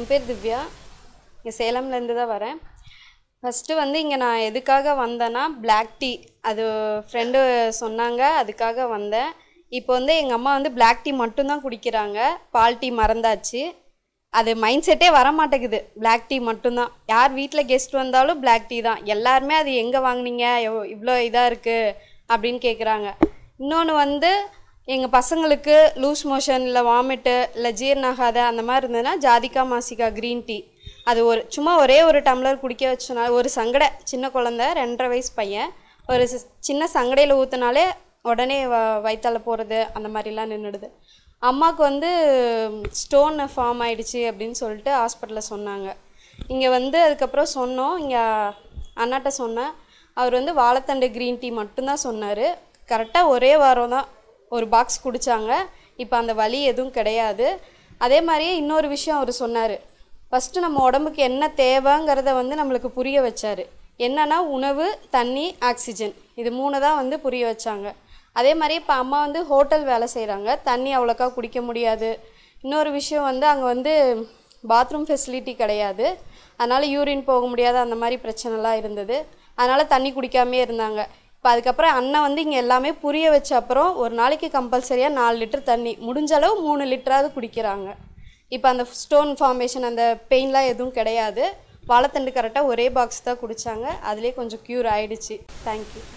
என் பேர் திவ்யா இங்கே சேலம்லேருந்து தான் வரேன் ஃபஸ்ட்டு வந்து இங்கே நான் எதுக்காக வந்தேன்னா பிளாக் டீ அது ஃப்ரெண்டு சொன்னாங்க அதுக்காக வந்தேன் இப்போ வந்து எங்கள் அம்மா வந்து பிளாக் டீ மட்டும்தான் குடிக்கிறாங்க பால் டீ மறந்தாச்சு அது மைண்ட் செட்டே வர மாட்டேங்குது பிளாக் டீ மட்டும்தான் யார் வீட்டில் கெஸ்ட் வந்தாலும் பிளாக் டீ தான் எல்லாருமே அது எங்கே வாங்கினீங்க இவ்வளோ இதாக இருக்குது அப்படின்னு கேட்குறாங்க இன்னொன்று வந்து எங்கள் பசங்களுக்கு லூஸ் மோஷன் இல்லை வாமிட்டு இல்லை ஜீர்ணாகாத அந்த மாதிரி இருந்ததுன்னா ஜாதிக்கா மாசிக்கா க்ரீன் டீ அது ஒரு சும்மா ஒரே ஒரு டம்ளர் குடிக்க வச்சனால ஒரு சங்கடை சின்ன குழந்த ரெண்டரை வயசு பையன் ஒரு சின்ன சங்கடையில் ஊற்றினாலே உடனே வ வயிற்றால் போகிறது அந்த மாதிரிலாம் நின்றுடுது அம்மாவுக்கு வந்து ஸ்டோன் ஃபார்ம் ஆகிடுச்சு அப்படின்னு சொல்லிட்டு ஹாஸ்பிட்டலில் சொன்னாங்க இங்கே வந்து அதுக்கப்புறம் சொன்னோம் இங்கே அண்ணாட்ட சொன்னேன் அவர் வந்து வாழைத்தண்டு க்ரீன் டீ மட்டும்தான் சொன்னார் கரெக்டாக ஒரே வாரம் தான் ஒரு பாக்ஸ் குடித்தாங்க இப்போ அந்த வலி எதுவும் கிடையாது அதே மாதிரியே இன்னொரு விஷயம் அவர் சொன்னார் ஃபஸ்ட்டு நம்ம உடம்புக்கு என்ன தேவைங்கிறத வந்து நம்மளுக்கு புரிய வச்சார் என்னென்னா உணவு தண்ணி ஆக்சிஜன் இது மூணு தான் வந்து புரிய வச்சாங்க அதே மாதிரி இப்போ அம்மா வந்து ஹோட்டல் வேலை செய்கிறாங்க தண்ணி அவ்வளோக்கா குடிக்க முடியாது இன்னொரு விஷயம் வந்து அங்கே வந்து பாத்ரூம் ஃபெசிலிட்டி கிடையாது அதனால் யூரின் போக முடியாது அந்த மாதிரி பிரச்சனைலாம் இருந்தது அதனால் தண்ணி குடிக்காமே இருந்தாங்க இப்போ அதுக்கப்புறம் அண்ணன் வந்து இங்கே எல்லாமே புரிய வச்ச அப்புறம் ஒரு நாளைக்கு கம்பல்சரியாக நாலு லிட்டர் தண்ணி முடிஞ்ச அளவு மூணு லிட்டராவது குடிக்கிறாங்க இப்போ அந்த ஸ்டோன் ஃபார்மேஷன் அந்த பெயின்லாம் எதுவும் கிடையாது வாழைத்தண்டு கரெக்டாக ஒரே பாக்ஸ் தான் குடித்தாங்க அதுலேயே கொஞ்சம் க்யூர் ஆகிடுச்சி தேங்க்யூ